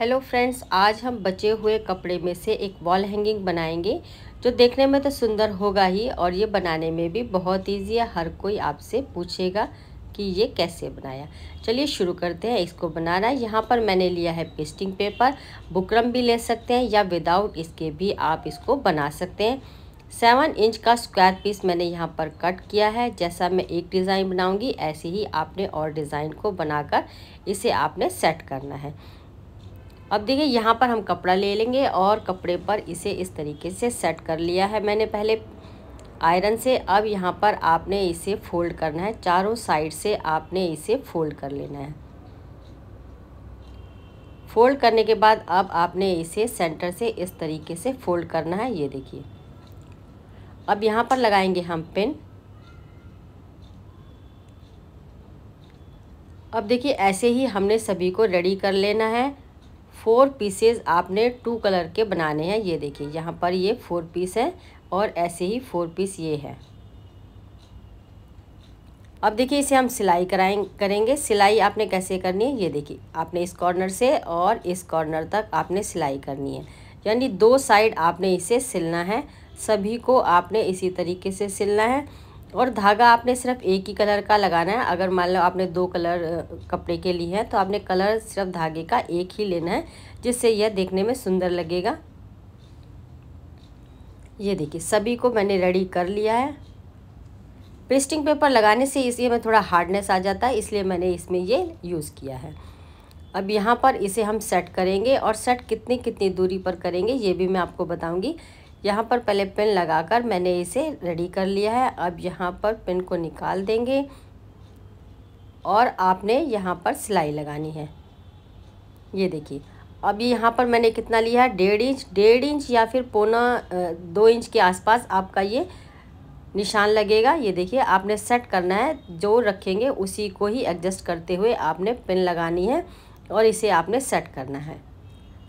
hello friends आज हम बचे हुए कपड़े में से एक वॉल हैंगिंग बनाएंगे जो देखने में तो सुंदर होगा ही और ये बनाने में भी बहुत ईजी है हर कोई आपसे पूछेगा कि ये कैसे बनाया चलिए शुरू करते हैं इसको बनाना यहाँ पर मैंने लिया है पेस्टिंग पेपर बुकरम भी ले सकते हैं या विदाउट इसके भी आप इसको बना सकते हैं सेवन इंच का स्क्वायर पीस मैंने यहाँ पर कट किया है जैसा मैं एक डिज़ाइन बनाऊँगी ऐसे ही आपने और डिज़ाइन को बनाकर इसे आपने सेट करना है अब देखिए यहाँ पर हम कपड़ा ले लेंगे और कपड़े पर इसे इस तरीके से सेट कर लिया है मैंने पहले आयरन से अब यहाँ पर आपने इसे फोल्ड करना है चारों साइड से आपने इसे फोल्ड कर लेना है फोल्ड करने के बाद अब आपने इसे सेंटर से इस तरीके से फोल्ड करना है ये देखिए अब यहाँ पर लगाएंगे हम पिन अब देखिए ऐसे ही हमने सभी को रेडी कर लेना है फोर पीसेस आपने टू कलर के बनाने हैं ये देखिए यहाँ पर ये फोर पीस है और ऐसे ही फोर पीस ये है अब देखिए इसे हम सिलाई कराएं करेंगे सिलाई आपने कैसे करनी है ये देखिए आपने इस कॉर्नर से और इस कॉर्नर तक आपने सिलाई करनी है यानी दो साइड आपने इसे सिलना है सभी को आपने इसी तरीके से सिलना है और धागा आपने सिर्फ एक ही कलर का लगाना है अगर मान लो आपने दो कलर कपड़े के लिए है तो आपने कलर सिर्फ धागे का एक ही लेना है जिससे यह देखने में सुंदर लगेगा ये देखिए सभी को मैंने रेडी कर लिया है पेस्टिंग पेपर लगाने से इसलिए में थोड़ा हार्डनेस आ जाता है इसलिए मैंने इसमें ये यूज़ किया है अब यहाँ पर इसे हम सेट करेंगे और सेट कितनी कितनी दूरी पर करेंगे ये भी मैं आपको बताऊँगी यहाँ पर पहले पिन लगाकर मैंने इसे रेडी कर लिया है अब यहाँ पर पिन को निकाल देंगे और आपने यहाँ पर सिलाई लगानी है ये देखिए अब यहाँ पर मैंने कितना लिया है डेढ़ इंच डेढ़ इंच या फिर पौना दो इंच के आसपास आपका ये निशान लगेगा ये देखिए आपने सेट करना है जो रखेंगे उसी को ही एडजस्ट करते हुए आपने पिन लगानी है और इसे आपने सेट करना है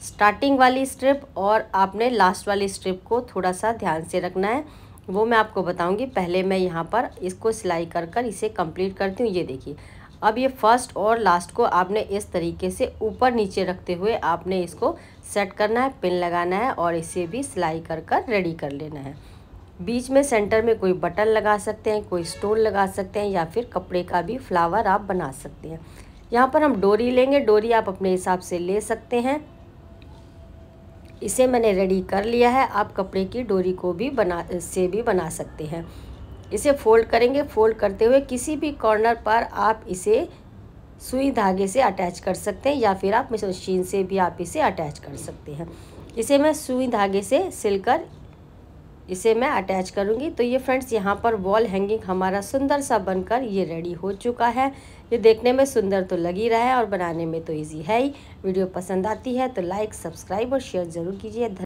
स्टार्टिंग वाली स्ट्रिप और आपने लास्ट वाली स्ट्रिप को थोड़ा सा ध्यान से रखना है वो मैं आपको बताऊंगी पहले मैं यहाँ पर इसको सिलाई कर कर इसे कंप्लीट करती हूँ ये देखिए अब ये फर्स्ट और लास्ट को आपने इस तरीके से ऊपर नीचे रखते हुए आपने इसको सेट करना है पिन लगाना है और इसे भी सिलाई कर कर रेडी कर लेना है बीच में सेंटर में कोई बटन लगा सकते हैं कोई स्टोन लगा सकते हैं या फिर कपड़े का भी फ्लावर आप बना सकते हैं यहाँ पर हम डोरी लेंगे डोरी आप अपने हिसाब से ले सकते हैं इसे मैंने रेडी कर लिया है आप कपड़े की डोरी को भी बना से भी बना सकते हैं इसे फोल्ड करेंगे फोल्ड करते हुए किसी भी कॉर्नर पर आप इसे सुई धागे से अटैच कर सकते हैं या फिर आप मशीन से भी आप इसे अटैच कर सकते हैं इसे मैं सुई धागे से सिलकर इसे मैं अटैच करूंगी तो ये फ्रेंड्स यहाँ पर वॉल हैंगिंग हमारा सुंदर सा बनकर ये रेडी हो चुका है ये देखने में सुंदर तो लग ही रहा है और बनाने में तो ईजी है ही वीडियो पसंद आती है तो लाइक सब्सक्राइब और शेयर ज़रूर कीजिए